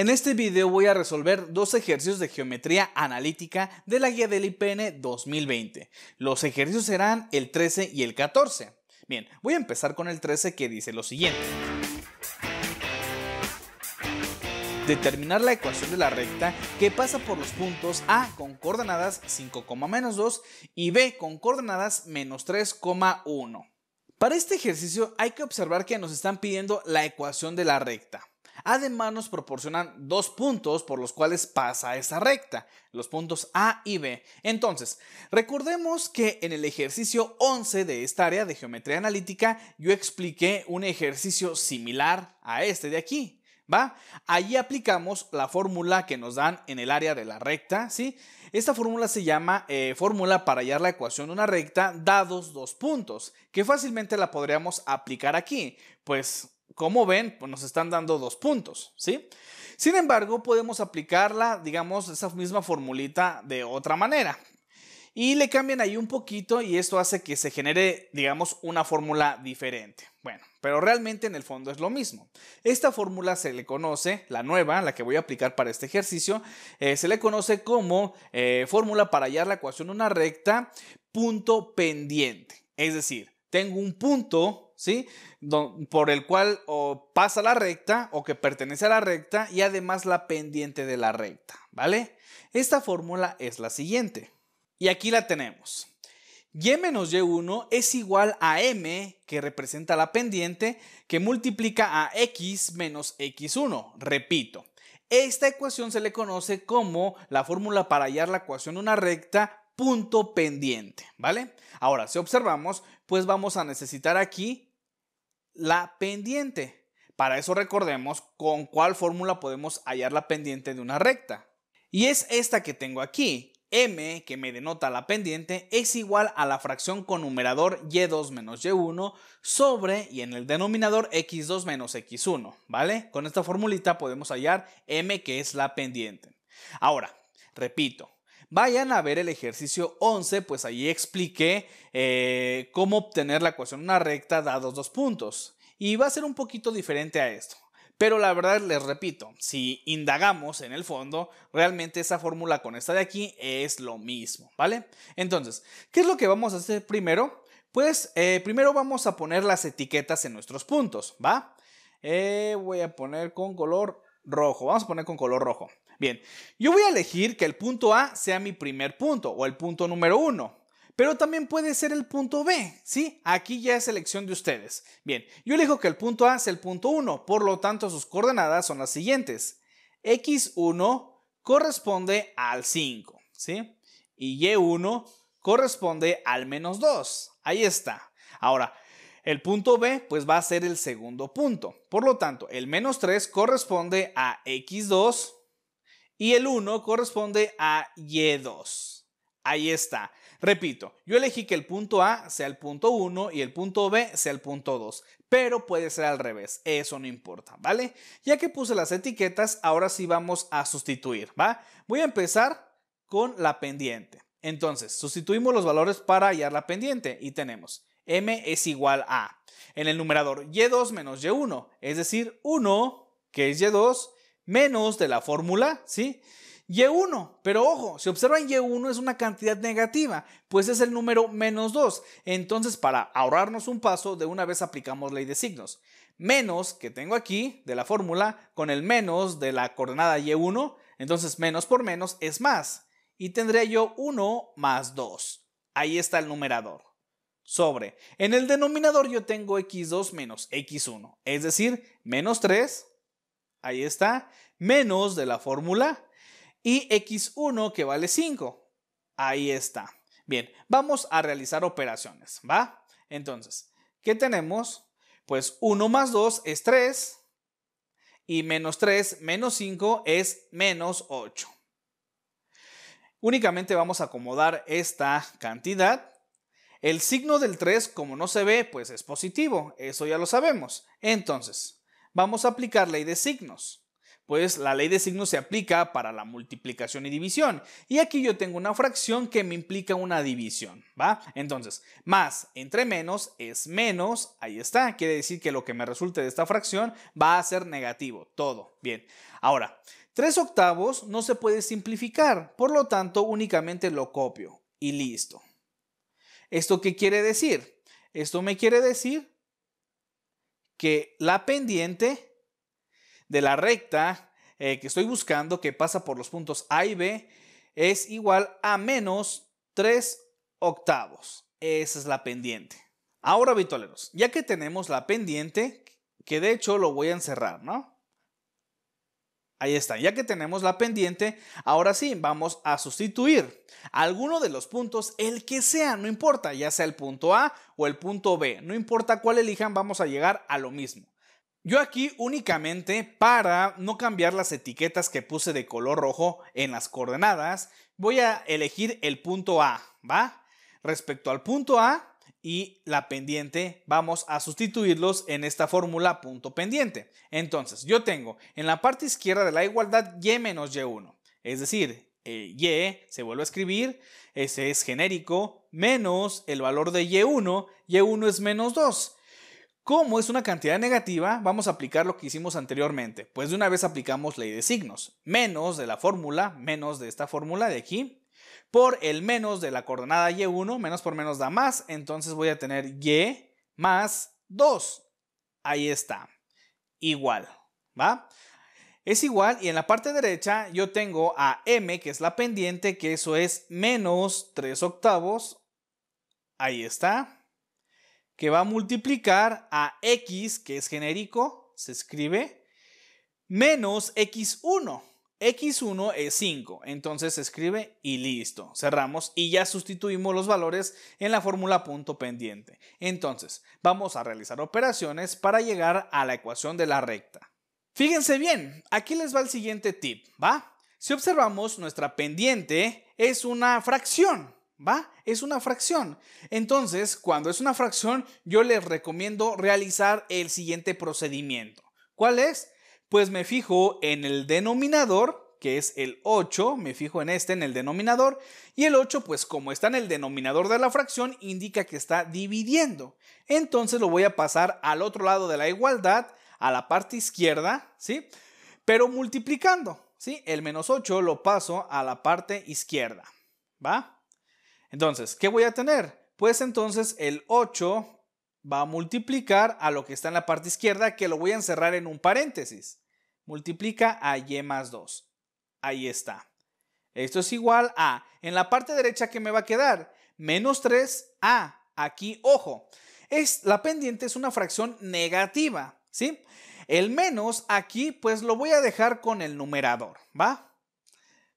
En este video voy a resolver dos ejercicios de geometría analítica de la guía del IPN 2020. Los ejercicios serán el 13 y el 14. Bien, voy a empezar con el 13 que dice lo siguiente. Determinar la ecuación de la recta que pasa por los puntos A con coordenadas 5,-2 y B con coordenadas menos 3,1. Para este ejercicio hay que observar que nos están pidiendo la ecuación de la recta. Además nos proporcionan dos puntos por los cuales pasa esa recta, los puntos A y B. Entonces, recordemos que en el ejercicio 11 de esta área de geometría analítica yo expliqué un ejercicio similar a este de aquí. ¿Va? Allí aplicamos la fórmula que nos dan en el área de la recta, ¿sí? Esta fórmula se llama eh, fórmula para hallar la ecuación de una recta dados dos puntos, que fácilmente la podríamos aplicar aquí, pues como ven, pues nos están dando dos puntos, ¿sí? Sin embargo, podemos aplicarla, digamos, esa misma formulita de otra manera. Y le cambian ahí un poquito y esto hace que se genere, digamos, una fórmula diferente. Bueno, pero realmente en el fondo es lo mismo. Esta fórmula se le conoce, la nueva, la que voy a aplicar para este ejercicio, eh, se le conoce como eh, fórmula para hallar la ecuación de una recta punto pendiente. Es decir, tengo un punto ¿sí? Por el cual pasa la recta o que pertenece a la recta y además la pendiente de la recta, ¿vale? Esta fórmula es la siguiente. Y aquí la tenemos. Y menos Y1 es igual a M, que representa la pendiente, que multiplica a X menos X1. Repito, esta ecuación se le conoce como la fórmula para hallar la ecuación de una recta punto pendiente, ¿vale? Ahora, si observamos, pues vamos a necesitar aquí la pendiente. Para eso recordemos con cuál fórmula podemos hallar la pendiente de una recta. Y es esta que tengo aquí. m, que me denota la pendiente, es igual a la fracción con numerador y2 menos y1 sobre, y en el denominador x2 menos x1, ¿vale? Con esta formulita podemos hallar m, que es la pendiente. Ahora, repito, vayan a ver el ejercicio 11, pues ahí expliqué eh, cómo obtener la ecuación una recta dados dos puntos. Y va a ser un poquito diferente a esto. Pero la verdad, les repito, si indagamos en el fondo, realmente esa fórmula con esta de aquí es lo mismo, ¿vale? Entonces, ¿qué es lo que vamos a hacer primero? Pues eh, primero vamos a poner las etiquetas en nuestros puntos, ¿va? Eh, voy a poner con color rojo, vamos a poner con color rojo. Bien, yo voy a elegir que el punto A sea mi primer punto o el punto número 1, Pero también puede ser el punto B, ¿sí? Aquí ya es elección de ustedes. Bien, yo elijo que el punto A sea el punto 1, por lo tanto sus coordenadas son las siguientes. X1 corresponde al 5, ¿sí? Y Y1 corresponde al menos 2. Ahí está. Ahora, el punto B pues va a ser el segundo punto. Por lo tanto, el menos 3 corresponde a X2 y el 1 corresponde a Y2. Ahí está. Repito, yo elegí que el punto A sea el punto 1 y el punto B sea el punto 2, pero puede ser al revés, eso no importa, ¿vale? Ya que puse las etiquetas, ahora sí vamos a sustituir, ¿va? Voy a empezar con la pendiente. Entonces, sustituimos los valores para hallar la pendiente y tenemos m es igual a, en el numerador, y2 menos y1, es decir, 1, que es y2, menos de la fórmula, ¿sí? Y1, pero ojo, si observan Y1 es una cantidad negativa, pues es el número menos 2. Entonces, para ahorrarnos un paso, de una vez aplicamos ley de signos. Menos que tengo aquí de la fórmula con el menos de la coordenada Y1, entonces menos por menos es más. Y tendría yo 1 más 2. Ahí está el numerador. Sobre. En el denominador yo tengo X2 menos X1, es decir, menos 3 Ahí está. Menos de la fórmula. Y X1 que vale 5. Ahí está. Bien, vamos a realizar operaciones, ¿va? Entonces, ¿qué tenemos? Pues 1 más 2 es 3 y menos 3 menos 5 es menos 8. Únicamente vamos a acomodar esta cantidad. El signo del 3, como no se ve, pues es positivo, eso ya lo sabemos. Entonces, vamos a aplicar ley de signos. Pues la ley de signos se aplica para la multiplicación y división. Y aquí yo tengo una fracción que me implica una división, ¿va? Entonces, más entre menos es menos, ahí está. Quiere decir que lo que me resulte de esta fracción va a ser negativo, todo. Bien, ahora, 3 octavos no se puede simplificar, por lo tanto únicamente lo copio y listo. ¿Esto qué quiere decir? Esto me quiere decir que la pendiente de la recta eh, que estoy buscando, que pasa por los puntos A y B, es igual a menos 3 octavos. Esa es la pendiente. Ahora, habitualeros, ya que tenemos la pendiente, que de hecho lo voy a encerrar, ¿no? Ahí está, ya que tenemos la pendiente, ahora sí, vamos a sustituir alguno de los puntos, el que sea, no importa, ya sea el punto A o el punto B, no importa cuál elijan, vamos a llegar a lo mismo. Yo aquí únicamente para no cambiar las etiquetas que puse de color rojo en las coordenadas, voy a elegir el punto A, ¿va? Respecto al punto A, y la pendiente vamos a sustituirlos en esta fórmula punto pendiente. Entonces yo tengo en la parte izquierda de la igualdad y menos y1, es decir, y se vuelve a escribir, ese es genérico, menos el valor de y1, y1 es menos 2. Como es una cantidad negativa, vamos a aplicar lo que hicimos anteriormente. Pues de una vez aplicamos ley de signos. Menos de la fórmula, menos de esta fórmula de aquí, por el menos de la coordenada y1, menos por menos da más, entonces voy a tener y más 2. Ahí está. Igual, ¿va? Es igual y en la parte derecha yo tengo a m, que es la pendiente, que eso es menos 3 octavos. Ahí está. Que va a multiplicar a x, que es genérico, se escribe, menos x1. X1 es 5, entonces se escribe y listo. Cerramos y ya sustituimos los valores en la fórmula punto pendiente. Entonces, vamos a realizar operaciones para llegar a la ecuación de la recta. Fíjense bien, aquí les va el siguiente tip, ¿va? Si observamos, nuestra pendiente es una fracción, ¿va? Es una fracción. Entonces, cuando es una fracción, yo les recomiendo realizar el siguiente procedimiento. ¿Cuál es? pues me fijo en el denominador, que es el 8, me fijo en este, en el denominador, y el 8, pues como está en el denominador de la fracción, indica que está dividiendo. Entonces lo voy a pasar al otro lado de la igualdad, a la parte izquierda, ¿sí? Pero multiplicando, ¿sí? El menos 8 lo paso a la parte izquierda, ¿va? Entonces, ¿qué voy a tener? Pues entonces el 8 va a multiplicar a lo que está en la parte izquierda, que lo voy a encerrar en un paréntesis. Multiplica a y más 2. Ahí está. Esto es igual a, en la parte derecha, ¿qué me va a quedar? Menos 3a. Aquí, ojo, es, la pendiente es una fracción negativa, ¿sí? El menos aquí, pues lo voy a dejar con el numerador, ¿va?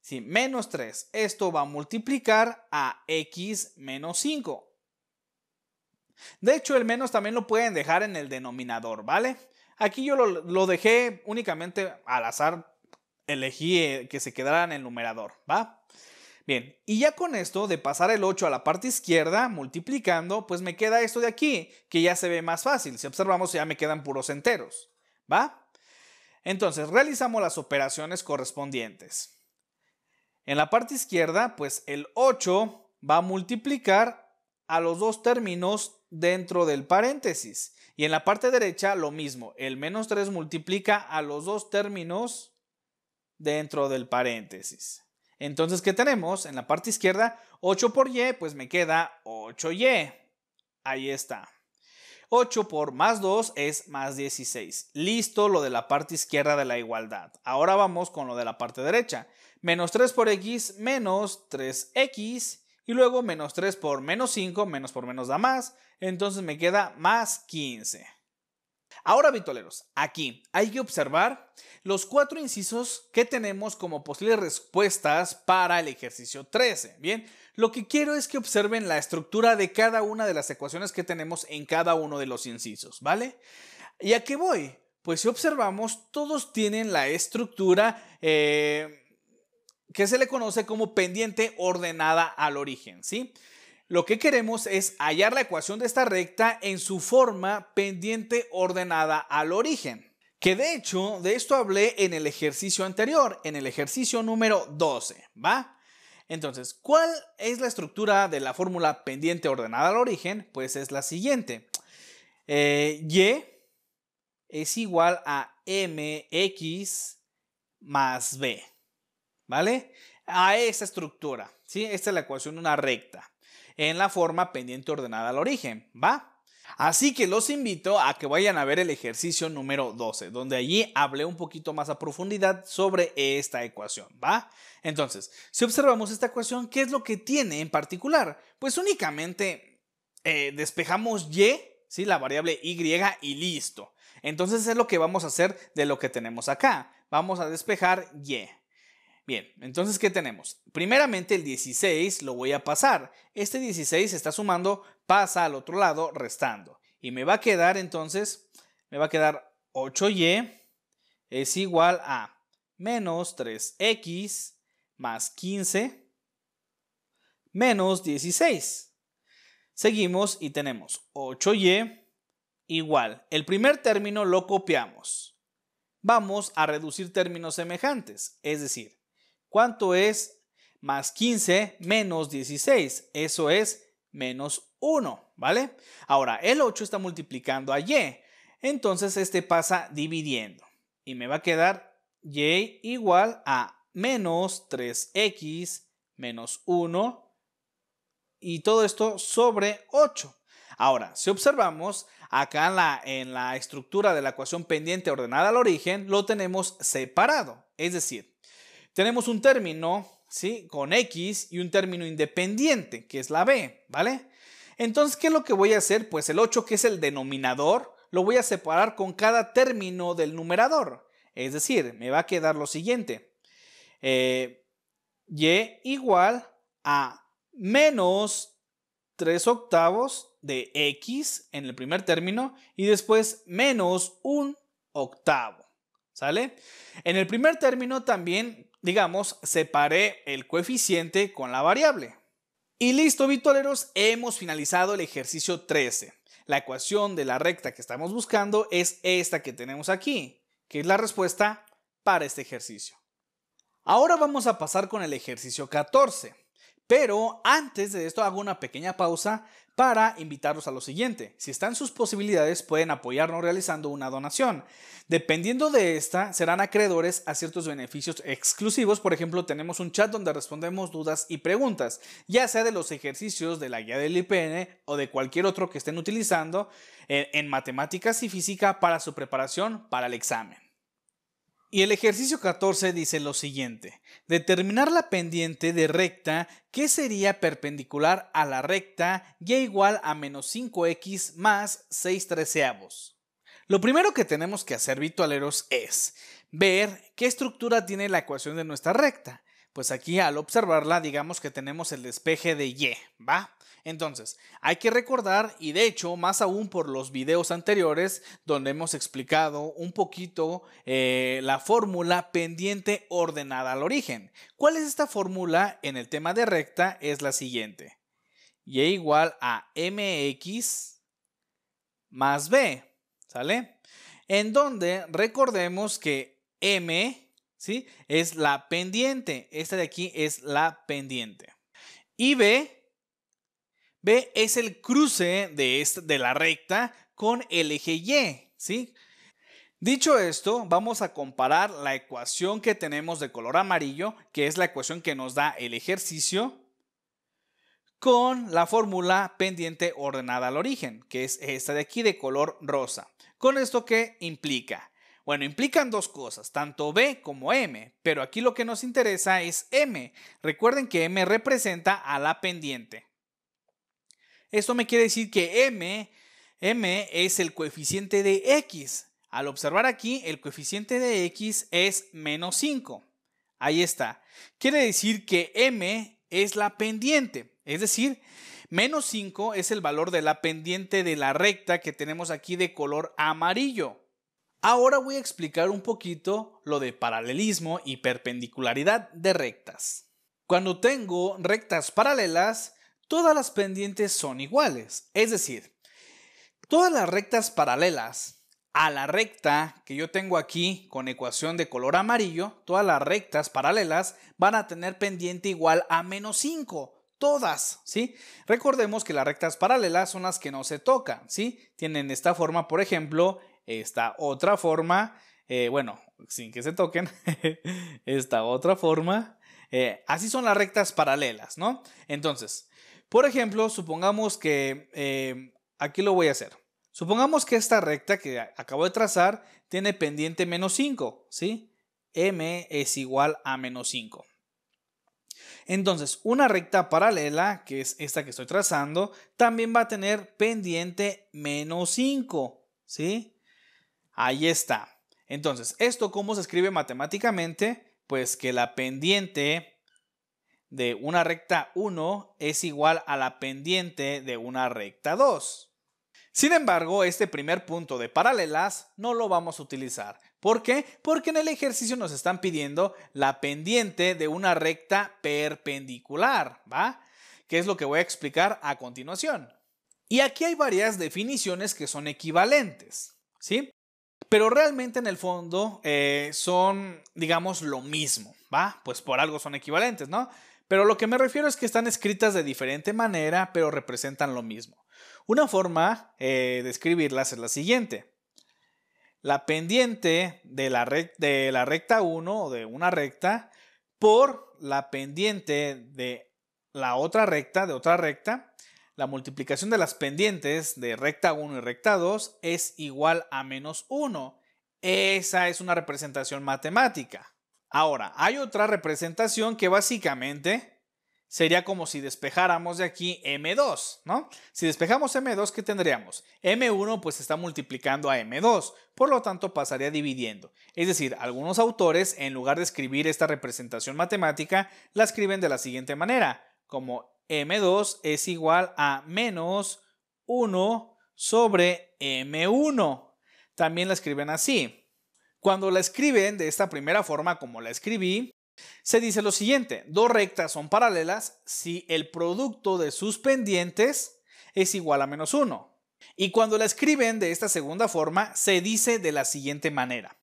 Sí, menos 3. Esto va a multiplicar a x menos 5. De hecho, el menos también lo pueden dejar en el denominador, ¿vale? Aquí yo lo, dejé únicamente al azar, elegí eh, que se quedara en el numerador, ¿va? Bien, y ya con esto de pasar el 8 a la parte izquierda, multiplicando, pues me queda esto de aquí, que ya se ve más fácil. Si observamos, ya me quedan puros enteros, ¿va? Entonces, realizamos las operaciones correspondientes. En la parte izquierda, pues el 8 va a multiplicar a los dos términos dentro del paréntesis. Y en la parte derecha lo mismo, el menos 3 multiplica a los dos términos dentro del paréntesis. Entonces, ¿qué tenemos? En la parte izquierda, 8 por y, pues me queda 8y. Ahí está. 8 por más 2 es más 16. Listo lo de la parte izquierda de la igualdad. Ahora vamos con lo de la parte derecha. Menos 3 por x menos 3x y luego menos 3 por menos 5, menos por menos da más, entonces me queda más 15. Ahora, vitoleros, aquí hay que observar los cuatro incisos que tenemos como posibles respuestas para el ejercicio 13. Bien, lo que quiero es que observen la estructura de cada una de las ecuaciones que tenemos en cada uno de los incisos, ¿vale? ¿Y a qué voy? Pues si observamos, todos tienen la estructura... Eh, que se le conoce como pendiente ordenada al origen, ¿sí? Lo que queremos es hallar la ecuación de esta recta en su forma pendiente ordenada al origen. Que de hecho, de esto hablé en el ejercicio anterior, en el ejercicio número 12, ¿va? Entonces, ¿cuál es la estructura de la fórmula pendiente ordenada al origen? Pues es la siguiente. Eh, y es igual a mx más b. ¿vale? A esta estructura, ¿sí? Esta es la ecuación de una recta en la forma pendiente ordenada al origen, ¿va? Así que los invito a que vayan a ver el ejercicio número 12, donde allí hablé un poquito más a profundidad sobre esta ecuación, ¿va? Entonces, si observamos esta ecuación, ¿qué es lo que tiene en particular? Pues únicamente eh, despejamos y, ¿sí? la variable y y listo. Entonces es lo que vamos a hacer de lo que tenemos acá. Vamos a despejar y. Bien, entonces, ¿qué tenemos? Primeramente el 16 lo voy a pasar. Este 16 se está sumando, pasa al otro lado restando. Y me va a quedar entonces, me va a quedar 8y es igual a menos 3x más 15 menos 16. Seguimos y tenemos 8y igual. El primer término lo copiamos. Vamos a reducir términos semejantes, es decir, ¿Cuánto es más 15 menos 16? Eso es menos 1, ¿vale? Ahora, el 8 está multiplicando a y, entonces este pasa dividiendo y me va a quedar y igual a menos 3x menos 1 y todo esto sobre 8. Ahora, si observamos, acá en la, en la estructura de la ecuación pendiente ordenada al origen, lo tenemos separado, es decir, tenemos un término, ¿sí? Con X y un término independiente, que es la B, ¿vale? Entonces, ¿qué es lo que voy a hacer? Pues el 8, que es el denominador, lo voy a separar con cada término del numerador. Es decir, me va a quedar lo siguiente. Eh, y igual a menos 3 octavos de X en el primer término y después menos 1 octavo. ¿Sale? En el primer término también digamos, separé el coeficiente con la variable. Y listo, vitoleros, hemos finalizado el ejercicio 13. La ecuación de la recta que estamos buscando es esta que tenemos aquí, que es la respuesta para este ejercicio. Ahora vamos a pasar con el ejercicio 14. Pero antes de esto hago una pequeña pausa para invitarlos a lo siguiente. Si están sus posibilidades, pueden apoyarnos realizando una donación. Dependiendo de esta, serán acreedores a ciertos beneficios exclusivos. Por ejemplo, tenemos un chat donde respondemos dudas y preguntas, ya sea de los ejercicios de la guía del IPN o de cualquier otro que estén utilizando eh, en matemáticas y física para su preparación para el examen. Y el ejercicio 14 dice lo siguiente, determinar la pendiente de recta que sería perpendicular a la recta y e igual a menos 5x más 6 treceavos. Lo primero que tenemos que hacer, vitaleros, es ver qué estructura tiene la ecuación de nuestra recta pues aquí al observarla digamos que tenemos el despeje de Y, ¿va? Entonces, hay que recordar, y de hecho, más aún por los videos anteriores, donde hemos explicado un poquito eh, la fórmula pendiente ordenada al origen. ¿Cuál es esta fórmula en el tema de recta? Es la siguiente. Y igual a mx más b, ¿sale? En donde recordemos que m ¿sí? Es la pendiente. Esta de aquí es la pendiente. Y B, B es el cruce de, de la recta con el eje Y, ¿sí? Dicho esto, vamos a comparar la ecuación que tenemos de color amarillo, que es la ecuación que nos da el ejercicio, con la fórmula pendiente ordenada al origen, que es esta de aquí de color rosa. ¿Con esto qué implica? Bueno, implican dos cosas, tanto B como M, pero aquí lo que nos interesa es M. Recuerden que M representa a la pendiente. Esto me quiere decir que M, M es el coeficiente de X. Al observar aquí, el coeficiente de X es menos 5. Ahí está. Quiere decir que M es la pendiente, es decir, menos 5 es el valor de la pendiente de la recta que tenemos aquí de color amarillo. Ahora voy a explicar un poquito lo de paralelismo y perpendicularidad de rectas. Cuando tengo rectas paralelas, todas las pendientes son iguales, es decir, todas las rectas paralelas a la recta que yo tengo aquí con ecuación de color amarillo, todas las rectas paralelas van a tener pendiente igual a menos 5. Todas, ¿sí? Recordemos que las rectas paralelas son las que no se tocan, ¿sí? Tienen esta forma, por ejemplo, esta otra forma, eh, bueno, sin que se toquen, esta otra forma. Eh, así son las rectas paralelas, ¿no? Entonces, por ejemplo, supongamos que eh, aquí lo voy a hacer. Supongamos que esta recta que acabo de trazar tiene pendiente menos 5, ¿sí? M es igual a menos 5. Entonces, una recta paralela, que es esta que estoy trazando, también va a tener pendiente menos 5, ¿sí? Ahí está. Entonces, ¿esto cómo se escribe matemáticamente? Pues que la pendiente de una recta 1 es igual a la pendiente de una recta 2. Sin embargo, este primer punto de paralelas no lo vamos a utilizar. ¿Por qué? Porque en el ejercicio nos están pidiendo la pendiente de una recta perpendicular, ¿va? Que es lo que voy a explicar a continuación. Y aquí hay varias definiciones que son equivalentes, ¿sí? Pero realmente en el fondo eh, son, digamos, lo mismo, ¿va? Pues por algo son equivalentes, ¿no? Pero lo que me refiero es que están escritas de diferente manera, pero representan lo mismo. Una forma eh, de escribirlas es la siguiente. La pendiente de la, de la recta 1 o de una recta por la pendiente de la otra recta, de otra recta, la multiplicación de las pendientes de recta 1 y recta 2 es igual a menos 1. Esa es una representación matemática. Ahora, hay otra representación que básicamente sería como si despejáramos de aquí M2, ¿no? Si despejamos M2, ¿qué tendríamos? M1 pues está multiplicando a M2, por lo tanto pasaría dividiendo. Es decir, algunos autores, en lugar de escribir esta representación matemática, la escriben de la siguiente manera, como M2 es igual a menos 1 sobre M1. También la escriben así. Cuando la escriben de esta primera forma como la escribí, se dice lo siguiente, dos rectas son paralelas si el producto de sus pendientes es igual a menos 1. Y cuando la escriben de esta segunda forma, se dice de la siguiente manera.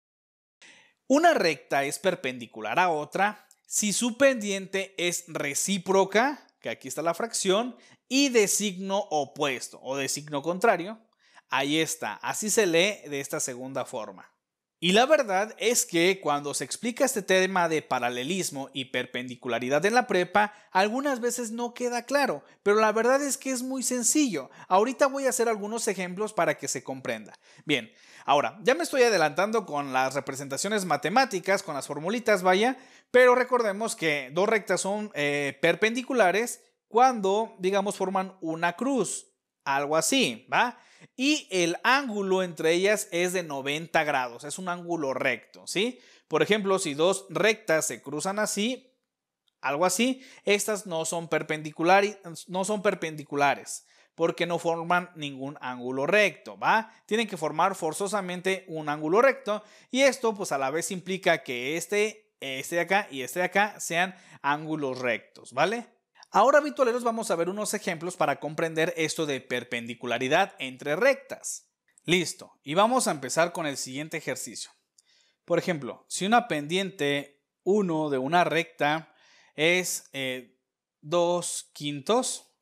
Una recta es perpendicular a otra si su pendiente es recíproca que aquí está la fracción, y de signo opuesto o de signo contrario. Ahí está, así se lee de esta segunda forma. Y la verdad es que cuando se explica este tema de paralelismo y perpendicularidad en la prepa, algunas veces no queda claro, pero la verdad es que es muy sencillo. Ahorita voy a hacer algunos ejemplos para que se comprenda. Bien, ahora, ya me estoy adelantando con las representaciones matemáticas, con las formulitas, vaya, pero recordemos que dos rectas son eh, perpendiculares cuando, digamos, forman una cruz, algo así, ¿va? y el ángulo entre ellas es de 90 grados, es un ángulo recto, ¿sí? Por ejemplo, si dos rectas se cruzan así, algo así, estas no son, perpendiculares, no son perpendiculares porque no forman ningún ángulo recto, ¿va? Tienen que formar forzosamente un ángulo recto y esto pues a la vez implica que este, este de acá y este de acá sean ángulos rectos, ¿vale? Ahora, habitualeros, vamos a ver unos ejemplos para comprender esto de perpendicularidad entre rectas. Listo, y vamos a empezar con el siguiente ejercicio. Por ejemplo, si una pendiente 1 de una recta es 2 eh, quintos,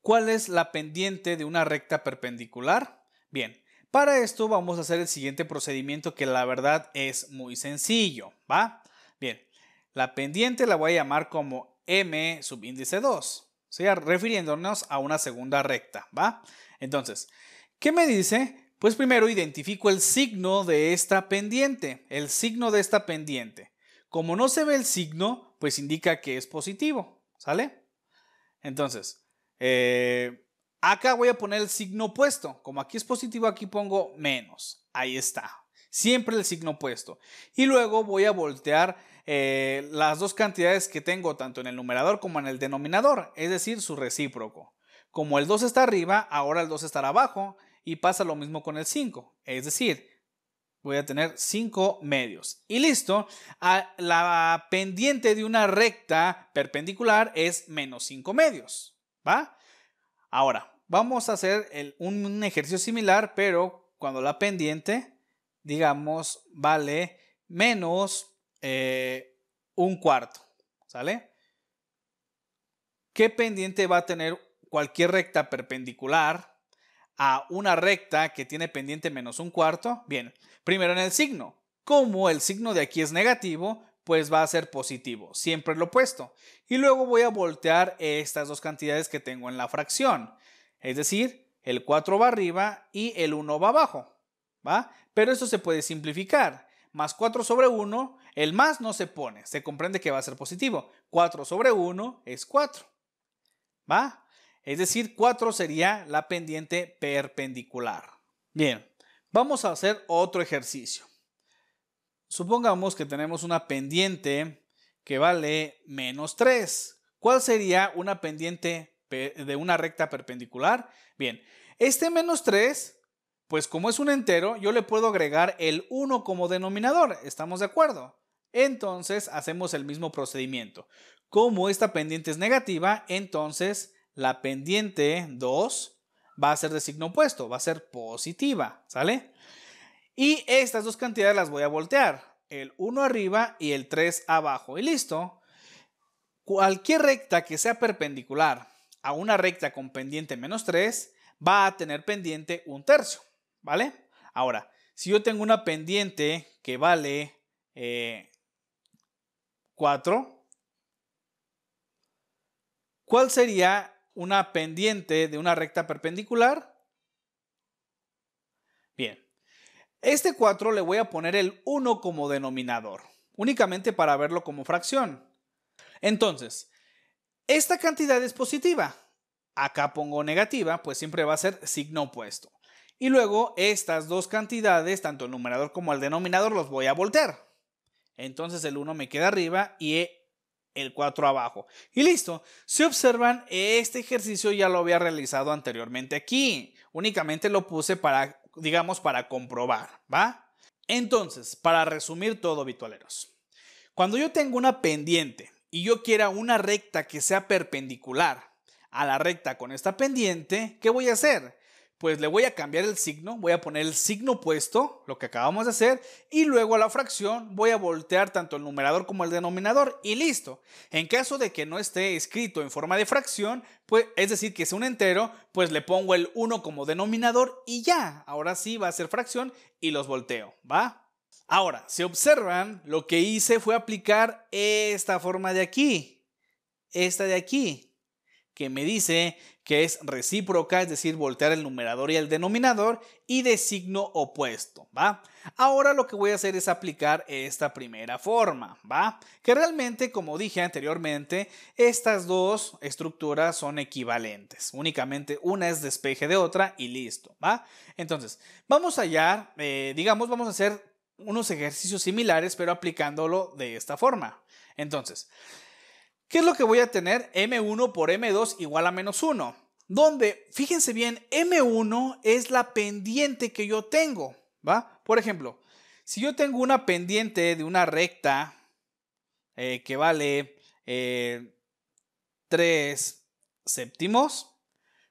¿cuál es la pendiente de una recta perpendicular? Bien, para esto vamos a hacer el siguiente procedimiento que la verdad es muy sencillo, ¿va? Bien, la pendiente la voy a llamar como m subíndice 2, sea, refiriéndonos a una segunda recta, ¿va? Entonces, ¿qué me dice? Pues primero identifico el signo de esta pendiente, el signo de esta pendiente. Como no se ve el signo, pues indica que es positivo, ¿sale? Entonces, eh, acá voy a poner el signo opuesto. Como aquí es positivo, aquí pongo menos. Ahí está, Siempre el signo opuesto. Y luego voy a voltear eh, las dos cantidades que tengo tanto en el numerador como en el denominador, es decir, su recíproco. Como el 2 está arriba, ahora el 2 estará abajo y pasa lo mismo con el 5, es decir, voy a tener 5 medios. Y listo, la pendiente de una recta perpendicular es menos 5 medios, ¿va? Ahora, vamos a hacer un ejercicio similar, pero cuando la pendiente digamos, vale menos eh, un cuarto, ¿sale? ¿Qué pendiente va a tener cualquier recta perpendicular a una recta que tiene pendiente menos un cuarto? Bien, primero en el signo. Como el signo de aquí es negativo, pues va a ser positivo, siempre lo opuesto. Y luego voy a voltear estas dos cantidades que tengo en la fracción, es decir, el 4 va arriba y el 1 va abajo. ¿va? Pero esto se puede simplificar. Más 4 sobre 1, el más no se pone, se comprende que va a ser positivo. 4 sobre 1 es 4, ¿va? Es decir, 4 sería la pendiente perpendicular. Bien, vamos a hacer otro ejercicio. Supongamos que tenemos una pendiente que vale menos 3. ¿Cuál sería una pendiente de una recta perpendicular? Bien, este menos 3 pues como es un entero, yo le puedo agregar el 1 como denominador, ¿estamos de acuerdo? Entonces hacemos el mismo procedimiento. Como esta pendiente es negativa, entonces la pendiente 2 va a ser de signo opuesto, va a ser positiva, ¿sale? Y estas dos cantidades las voy a voltear, el 1 arriba y el 3 abajo, y listo. Cualquier recta que sea perpendicular a una recta con pendiente menos 3 va a tener pendiente un tercio. ¿Vale? Ahora, si yo tengo una pendiente que vale 4, eh, ¿cuál sería una pendiente de una recta perpendicular? Bien, este 4 le voy a poner el 1 como denominador, únicamente para verlo como fracción. Entonces, esta cantidad es positiva. Acá pongo negativa, pues siempre va a ser signo opuesto. Y luego estas dos cantidades, tanto el numerador como el denominador, los voy a voltear. Entonces el 1 me queda arriba y el 4 abajo. Y listo. Si observan, este ejercicio ya lo había realizado anteriormente aquí. Únicamente lo puse para, digamos, para comprobar, ¿va? Entonces, para resumir todo, vitualeros. Cuando yo tengo una pendiente y yo quiera una recta que sea perpendicular a la recta con esta pendiente, ¿qué voy a hacer? pues le voy a cambiar el signo, voy a poner el signo opuesto, lo que acabamos de hacer, y luego a la fracción voy a voltear tanto el numerador como el denominador y listo. En caso de que no esté escrito en forma de fracción, pues es decir que es un entero, pues le pongo el 1 como denominador y ya, ahora sí va a ser fracción y los volteo, ¿va? Ahora, si observan, lo que hice fue aplicar esta forma de aquí, esta de aquí, que me dice que es recíproca, es decir, voltear el numerador y el denominador, y de signo opuesto, ¿va? Ahora lo que voy a hacer es aplicar esta primera forma, ¿va? Que realmente, como dije anteriormente, estas dos estructuras son equivalentes. Únicamente una es despeje de otra y listo, ¿va? Entonces, vamos a hallar, eh, digamos, vamos a hacer unos ejercicios similares, pero aplicándolo de esta forma. Entonces, ¿Qué es lo que voy a tener? M1 por M2 igual a menos 1. Donde, fíjense bien, M1 es la pendiente que yo tengo, ¿va? Por ejemplo, si yo tengo una pendiente de una recta eh, que vale 3 eh, séptimos,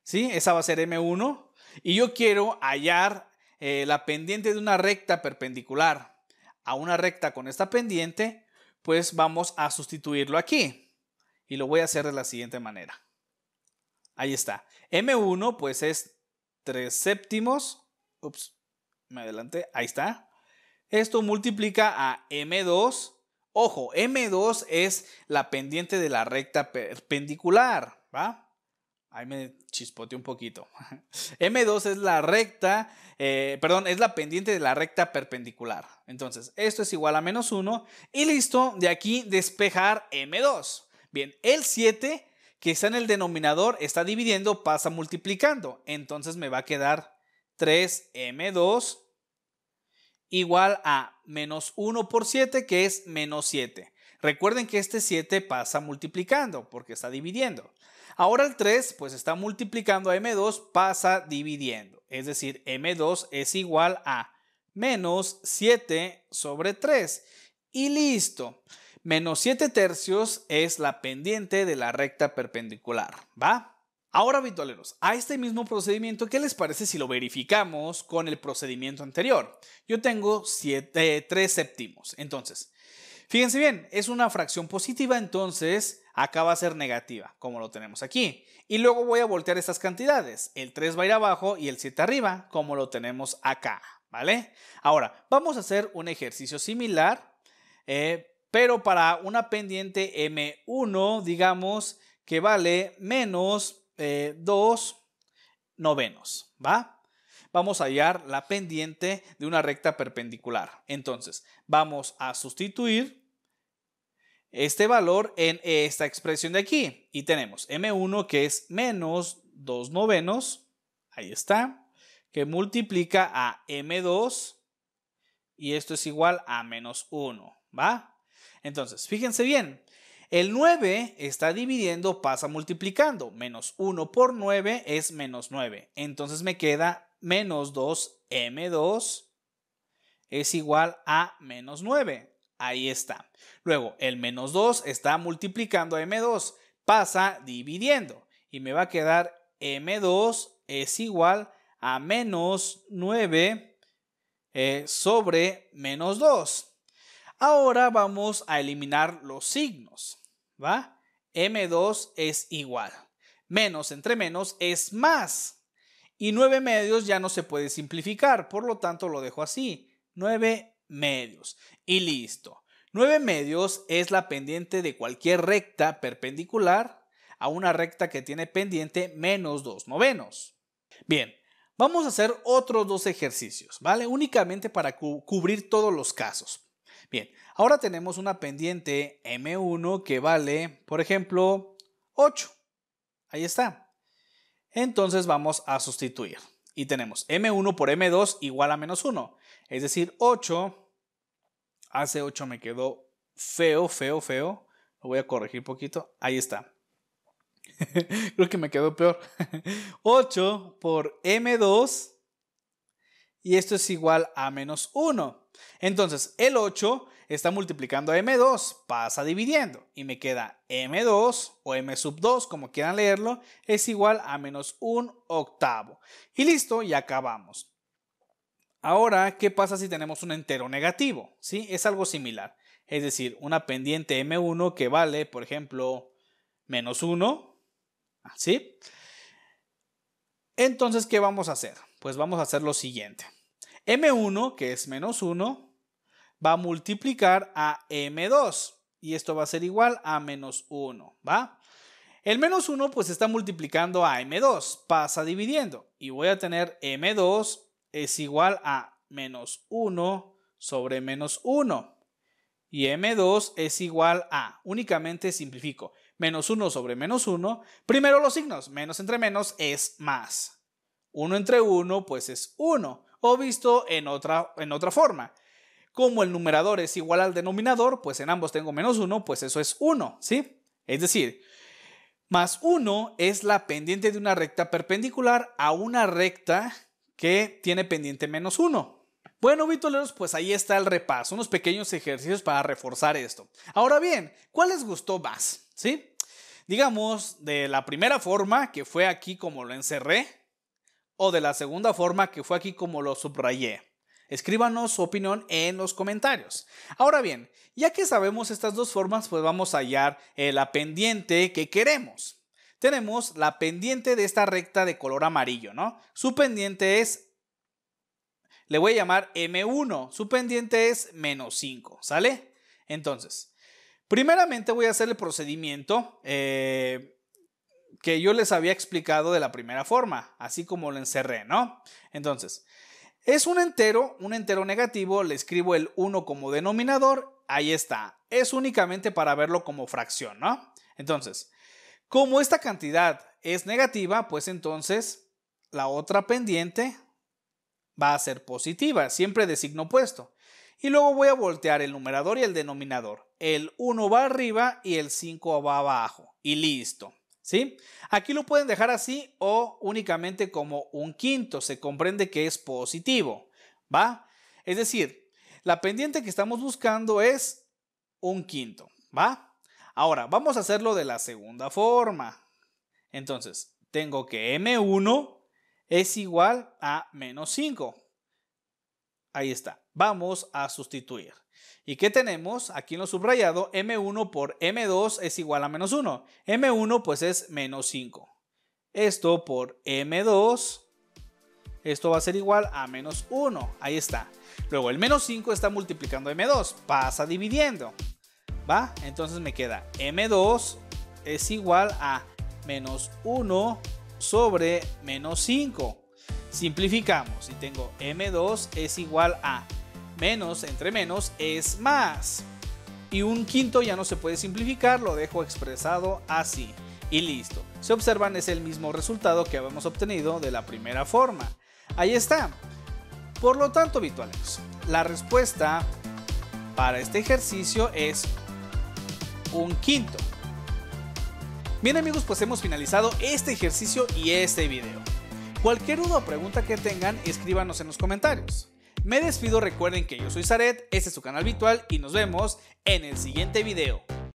¿sí? Esa va a ser M1. Y yo quiero hallar eh, la pendiente de una recta perpendicular a una recta con esta pendiente, pues vamos a sustituirlo aquí y lo voy a hacer de la siguiente manera. Ahí está. M1 pues es 3 séptimos. Ups, me adelanté. Ahí está. Esto multiplica a M2. Ojo, M2 es la pendiente de la recta perpendicular, ¿va? Ahí me chispote un poquito. M2 es la recta, eh, perdón, es la pendiente de la recta perpendicular. Entonces, esto es igual a menos 1. Y listo, de aquí despejar M2. Bien, el 7 que está en el denominador está dividiendo, pasa multiplicando. Entonces me va a quedar 3m2 igual a menos 1 por 7, que es menos 7. Recuerden que este 7 pasa multiplicando porque está dividiendo. Ahora el 3, pues está multiplicando a m2, pasa dividiendo. Es decir, m2 es igual a menos 7 sobre 3. Y listo menos 7 tercios es la pendiente de la recta perpendicular, ¿va? Ahora, vitoleros, a este mismo procedimiento, ¿qué les parece si lo verificamos con el procedimiento anterior? Yo tengo 3 eh, séptimos, entonces, fíjense bien, es una fracción positiva, entonces acá va a ser negativa, como lo tenemos aquí. Y luego voy a voltear estas cantidades, el 3 va a ir abajo y el 7 arriba, como lo tenemos acá, ¿vale? Ahora, vamos a hacer un ejercicio similar, eh, pero para una pendiente M1, digamos que vale menos 2 eh, novenos, ¿va? Vamos a hallar la pendiente de una recta perpendicular. Entonces, vamos a sustituir este valor en esta expresión de aquí. Y tenemos M1 que es menos 2 novenos, ahí está, que multiplica a M2 y esto es igual a menos 1, ¿va? Entonces, fíjense bien, el 9 está dividiendo, pasa multiplicando. Menos 1 por 9 es menos 9. Entonces me queda menos 2m2 es igual a menos 9. Ahí está. Luego, el menos 2 está multiplicando a m2. Pasa dividiendo. Y me va a quedar m2 es igual a menos 9 eh, sobre menos 2. Ahora vamos a eliminar los signos, ¿va? M2 es igual. Menos entre menos es más. Y 9 medios ya no se puede simplificar, por lo tanto lo dejo así. 9 medios. Y listo. 9 medios es la pendiente de cualquier recta perpendicular a una recta que tiene pendiente menos 2 novenos. Bien, vamos a hacer otros dos ejercicios, ¿vale? Únicamente para cubrir todos los casos. Bien, ahora tenemos una pendiente M1 que vale, por ejemplo, 8. Ahí está. Entonces vamos a sustituir. Y tenemos M1 por M2 igual a menos 1. Es decir, 8 hace 8 me quedó feo, feo, feo. Lo voy a corregir poquito. Ahí está. Creo que me quedó peor. 8 por M2. Y esto es igual a menos 1. Entonces, el 8 está multiplicando a M2, pasa dividiendo y me queda M2 o M sub 2, como quieran leerlo, es igual a menos un octavo. Y listo, y acabamos. Ahora, ¿qué pasa si tenemos un entero negativo? ¿Sí? Es algo similar. Es decir, una pendiente M1 que vale, por ejemplo, menos 1. así Entonces, ¿qué vamos a hacer? Pues vamos a hacer lo siguiente. M1, que es menos 1, va a multiplicar a M2 y esto va a ser igual a menos 1, ¿va? El menos 1 pues está multiplicando a M2, pasa dividiendo y voy a tener M2 es igual a menos 1 sobre menos 1 y M2 es igual a, únicamente simplifico, menos 1 sobre menos 1, primero los signos, menos entre menos es más. 1 entre 1 pues es 1, o visto en otra, en otra forma. Como el numerador es igual al denominador, pues en ambos tengo menos 1, pues eso es 1, ¿sí? Es decir, más 1 es la pendiente de una recta perpendicular a una recta que tiene pendiente menos 1. Bueno, vitoleros, pues ahí está el repaso, unos pequeños ejercicios para reforzar esto. Ahora bien, ¿cuál les gustó más? ¿Sí? Digamos, de la primera forma, que fue aquí como lo encerré, o de la segunda forma que fue aquí como lo subrayé. Escríbanos su opinión en los comentarios. Ahora bien, ya que sabemos estas dos formas, pues vamos a hallar eh, la pendiente que queremos. Tenemos la pendiente de esta recta de color amarillo, ¿no? Su pendiente es, le voy a llamar M1, su pendiente es menos 5, ¿sale? Entonces, primeramente voy a hacer el procedimiento eh, que yo les había explicado de la primera forma, así como lo encerré, ¿no? Entonces, es un entero, un entero negativo, le escribo el 1 como denominador, ahí está. Es únicamente para verlo como fracción, ¿no? Entonces, como esta cantidad es negativa, pues entonces la otra pendiente va a ser positiva, siempre de signo opuesto. Y luego voy a voltear el numerador y el denominador. El 1 va arriba y el 5 va abajo. Y listo. ¿sí? Aquí lo pueden dejar así o únicamente como un quinto, se comprende que es positivo, ¿va? Es decir, la pendiente que estamos buscando es un quinto, ¿va? Ahora, vamos a hacerlo de la segunda forma. Entonces, tengo que M1 es igual a menos 5. Ahí está. Vamos a sustituir. ¿Y qué tenemos? Aquí en lo subrayado, M1 por M2 es igual a menos 1. M1 pues es menos 5. Esto por M2, esto va a ser igual a menos 1. Ahí está. Luego el menos 5 está multiplicando M2, pasa dividiendo. ¿Va? Entonces me queda M2 es igual a menos 1 sobre menos 5. Simplificamos y tengo M2 es igual a menos entre menos es más. Y un quinto ya no se puede simplificar, lo dejo expresado así. Y listo. se observan es el mismo resultado que habíamos obtenido de la primera forma. Ahí está. Por lo tanto, habituales, la respuesta para este ejercicio es un quinto. Bien amigos, pues hemos finalizado este ejercicio y este video. Cualquier duda o pregunta que tengan, escríbanos en los comentarios. Me despido, recuerden que yo soy Zaret, este es su canal virtual y nos vemos en el siguiente video.